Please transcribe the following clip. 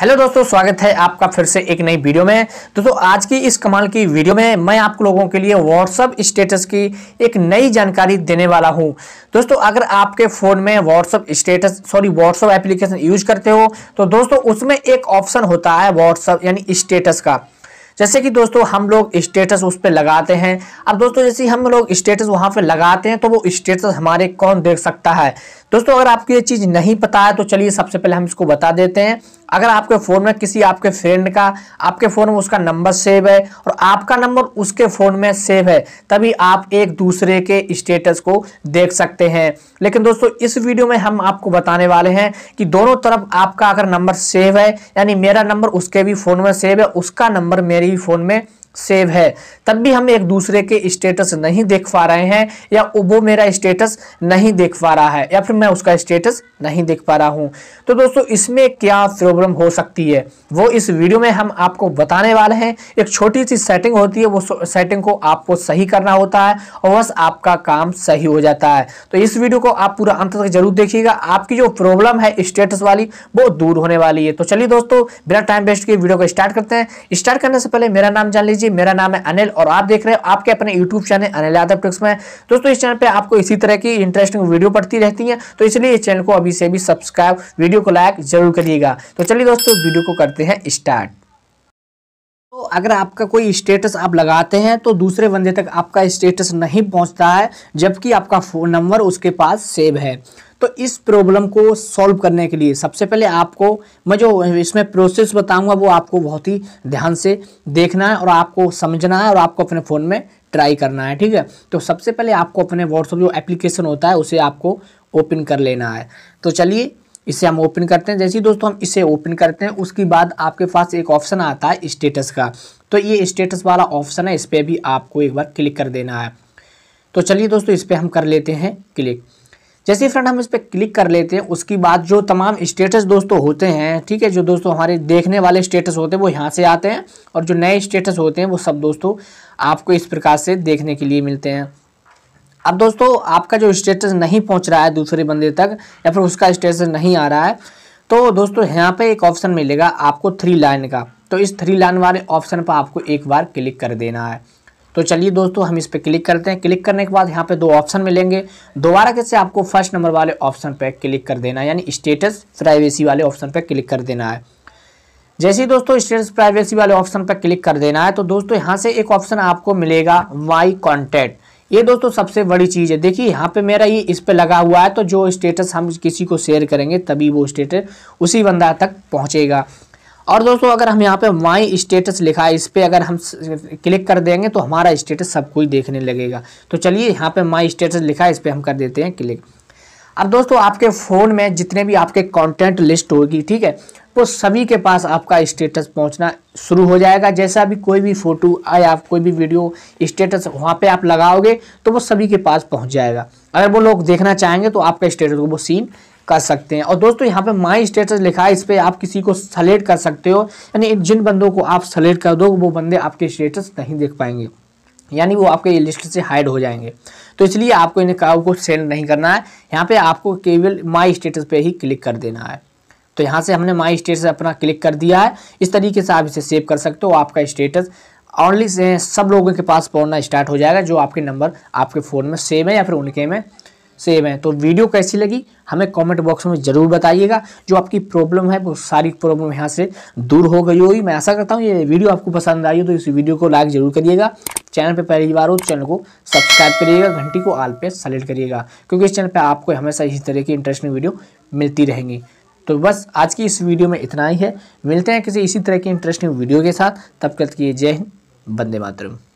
hello दोस्तों स्वागत है आपका फिर से एक नई वीडियो में दोस्तों आज की इस कमाल की वीडियो में मैं आप लोगों के लिए व्हाट्सअप स्टेटस की एक नई जानकारी देने वाला हूं दोस्तों अगर आपके फ़ोन में WhatsApp status sorry WhatsApp application use करते हो तो दोस्तों उसमें एक ऑप्शन होता है व्हाट्सअप यानी स्टेटस का जैसे कि दोस्तों हम लोग स्टेटस उस पर लगाते हैं अब दोस्तों जैसे हम लोग स्टेटस वहाँ पर लगाते हैं तो वो स्टेटस हमारे कौन देख सकता है दोस्तों अगर आपको ये चीज़ नहीं पता है तो चलिए सबसे पहले हम इसको बता देते हैं अगर आपके फ़ोन में किसी आपके फ्रेंड का आपके फ़ोन में उसका नंबर सेव है और आपका नंबर उसके फ़ोन में सेव है तभी आप एक दूसरे के स्टेटस को देख सकते हैं लेकिन दोस्तों इस वीडियो में हम आपको बताने वाले हैं कि दोनों तरफ आपका अगर नंबर सेव है यानी मेरा नंबर उसके भी फ़ोन में सेव है उसका नंबर मेरे भी फ़ोन में सेव है तब भी हम एक दूसरे के स्टेटस नहीं देख पा रहे हैं या वो मेरा स्टेटस नहीं देख पा रहा है या फिर मैं उसका स्टेटस नहीं देख पा रहा हूं तो दोस्तों इसमें क्या प्रॉब्लम हो सकती है वो इस वीडियो में हम आपको बताने वाले हैं एक छोटी सी सेटिंग होती है वो सेटिंग को आपको सही करना होता है और बस आपका काम सही हो जाता है तो इस वीडियो को आप पूरा अंत तक जरूर देखिएगा आपकी जो प्रॉब्लम है स्टेटस वाली वो दूर होने वाली है तो चलिए दोस्तों बिना टाइम वेस्ट के वीडियो को स्टार्ट करते हैं स्टार्ट करने से पहले मेरा नाम जान लीजिए जी मेरा नाम है अनिल और आप देख रहे हो आपके अपने YouTube channel Anil Yadav tricks में दोस्तों इस चैनल पे आपको इसी तरह की इंटरेस्टिंग वीडियो पड़ती रहती है तो इसलिए इस चैनल को अभी से भी सब्सक्राइब वीडियो को लाइक जरूर करिएगा तो चलिए दोस्तों वीडियो को करते हैं स्टार्ट तो अगर आपका कोई स्टेटस आप लगाते हैं तो दूसरे बंदे तक आपका स्टेटस नहीं पहुंचता है जबकि आपका फ़ोन नंबर उसके पास सेव है तो इस प्रॉब्लम को सॉल्व करने के लिए सबसे पहले आपको मैं जो इसमें प्रोसेस बताऊंगा वो आपको बहुत ही ध्यान से देखना है और आपको समझना है और आपको अपने फ़ोन में ट्राई करना है ठीक है तो सबसे पहले आपको अपने व्हाट्सअप जो एप्लीकेशन होता है उसे आपको ओपन कर लेना है तो चलिए इसे हम ओपन करते हैं जैसे ही दोस्तों हम इसे ओपन करते हैं उसके बाद आपके पास एक ऑप्शन आता है स्टेटस का तो ये स्टेटस वाला ऑप्शन है इस पर भी आपको एक बार क्लिक कर देना है तो चलिए दोस्तों इस पर हम कर लेते हैं क्लिक जैसे फ्रेंड हम इस पर क्लिक कर लेते हैं उसके बाद जो तमाम स्टेटस दोस्तों होते हैं ठीक है जो दोस्तों हमारे देखने वाले स्टेटस होते हैं वो यहाँ से आते हैं और जो नए स्टेटस होते हैं वो सब दोस्तों आपको इस प्रकार से देखने के लिए मिलते हैं अब दोस्तों आपका जो स्टेटस नहीं पहुँच रहा है दूसरे बंदे तक या फिर उसका स्टेटस नहीं आ रहा है तो दोस्तों यहाँ पर एक ऑप्शन मिलेगा आपको थ्री लाइन का तो इस थ्री लाइन वाले ऑप्शन पर आपको एक बार क्लिक कर देना है तो चलिए दोस्तों हम इस पर क्लिक करते हैं क्लिक करने के बाद यहाँ पे दो ऑप्शन मिलेंगे दोबारा कैसे आपको फर्स्ट नंबर वाले ऑप्शन पर क्लिक कर देना है यानी स्टेटस प्राइवेसी वाले ऑप्शन पर क्लिक कर देना है जैसे ही दोस्तों स्टेटस प्राइवेसी वाले ऑप्शन पर क्लिक कर देना है तो दोस्तों यहाँ से एक ऑप्शन आपको मिलेगा वाई कॉन्टैक्ट ये दोस्तों सबसे बड़ी चीज़ है देखिए यहाँ पे मेरा ये इस पे लगा हुआ है तो जो स्टेटस हम किसी को शेयर करेंगे तभी वो स्टेटस उसी बंदा तक पहुँचेगा और दोस्तों अगर हम यहाँ पे माई स्टेटस लिखा है इस पर अगर हम क्लिक कर देंगे तो हमारा स्टेटस सब कुछ देखने लगेगा तो चलिए यहाँ पे माई स्टेटस लिखा है इस पर हम कर देते हैं क्लिक अब दोस्तों आपके फ़ोन में जितने भी आपके कंटेंट लिस्ट होगी ठीक है वो सभी के पास आपका स्टेटस पहुंचना शुरू हो जाएगा जैसा भी कोई भी फ़ोटो या कोई भी वीडियो स्टेटस वहाँ पर आप लगाओगे तो वो सभी के पास पहुँच जाएगा अगर वो लोग देखना चाहेंगे तो आपका स्टेटस को वो सीन कर सकते हैं और दोस्तों यहाँ पे माई स्टेटस लिखा है इस पर आप किसी को सलेक्ट कर सकते हो यानी जिन बंदों को आप सलेक्ट कर दो वो बंदे आपके स्टेटस नहीं देख पाएंगे यानी वो आपके लिस्ट से हाइड हो जाएंगे तो इसलिए आपको इन काउ को सेंड नहीं करना है यहाँ पे आपको केवल माई स्टेटस पे ही क्लिक कर देना है तो यहाँ से हमने माई स्टेटस अपना क्लिक कर दिया है इस तरीके से आप इसे सेव कर सकते हो आपका स्टेटस ऑनली सब लोगों के पास पहुँचना स्टार्ट हो जाएगा जो आपके नंबर आपके फ़ोन में सेव है या फिर उनके में सेम है तो वीडियो कैसी लगी हमें कमेंट बॉक्स में ज़रूर बताइएगा जो आपकी प्रॉब्लम है वो सारी प्रॉब्लम यहाँ से दूर हो गई होगी मैं ऐसा करता हूँ ये वीडियो आपको पसंद आई हो तो इस वीडियो को लाइक ज़रूर करिएगा चैनल पर पहली बार हो तो चैनल को सब्सक्राइब करिएगा घंटी को आल पे सेलेक्ट करिएगा क्योंकि इस चैनल पर आपको हमेशा इसी तरह की इंटरेस्टिंग वीडियो मिलती रहेंगी तो बस आज की इस वीडियो में इतना ही है मिलते हैं किसी इसी तरह की इंटरेस्टिंग वीडियो के साथ तब तक के लिए जय हिंद बंदे मातरम